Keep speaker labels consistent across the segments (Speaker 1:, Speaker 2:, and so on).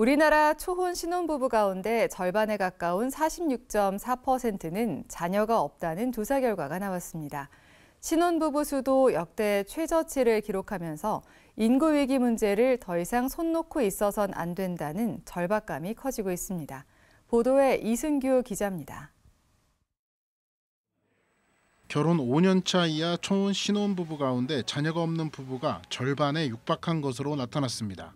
Speaker 1: 우리나라 초혼 신혼부부 가운데 절반에 가까운 46.4%는 자녀가 없다는 조사 결과가 나왔습니다. 신혼부부 수도 역대 최저치를 기록하면서 인구 위기 문제를 더 이상 손 놓고 있어선 안 된다는 절박감이 커지고 있습니다. 보도에 이승규 기자입니다.
Speaker 2: 결혼 5년차 이하 초혼 신혼부부 가운데 자녀가 없는 부부가 절반에 육박한 것으로 나타났습니다.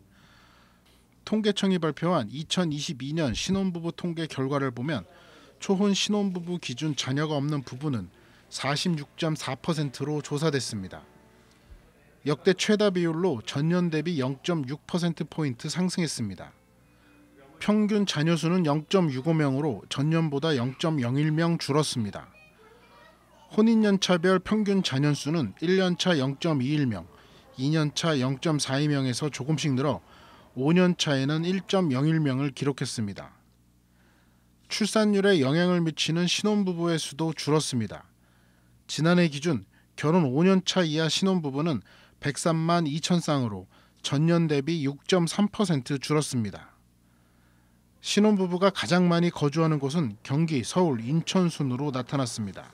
Speaker 2: 통계청이 발표한 2022년 신혼부부 통계 결과를 보면 초혼 신혼부부 기준 자녀가 없는 부부는 46.4%로 조사됐습니다. 역대 최다 비율로 전년 대비 0.6%포인트 상승했습니다. 평균 자녀 수는 0.65명으로 전년보다 0.01명 줄었습니다. 혼인연차별 평균 자녀 수는 1년차 0.21명, 2년차 0.42명에서 조금씩 늘어 5년 차에는 1.01명을 기록했습니다. 출산율에 영향을 미치는 신혼부부의 수도 줄었습니다. 지난해 기준 결혼 5년 차 이하 신혼부부는 103만 2천 쌍으로 전년 대비 6.3% 줄었습니다. 신혼부부가 가장 많이 거주하는 곳은 경기, 서울, 인천 순으로 나타났습니다.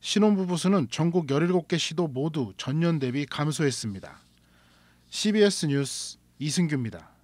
Speaker 2: 신혼부부 수는 전국 17개 시도 모두 전년 대비 감소했습니다. CBS 뉴스 이승규입니다.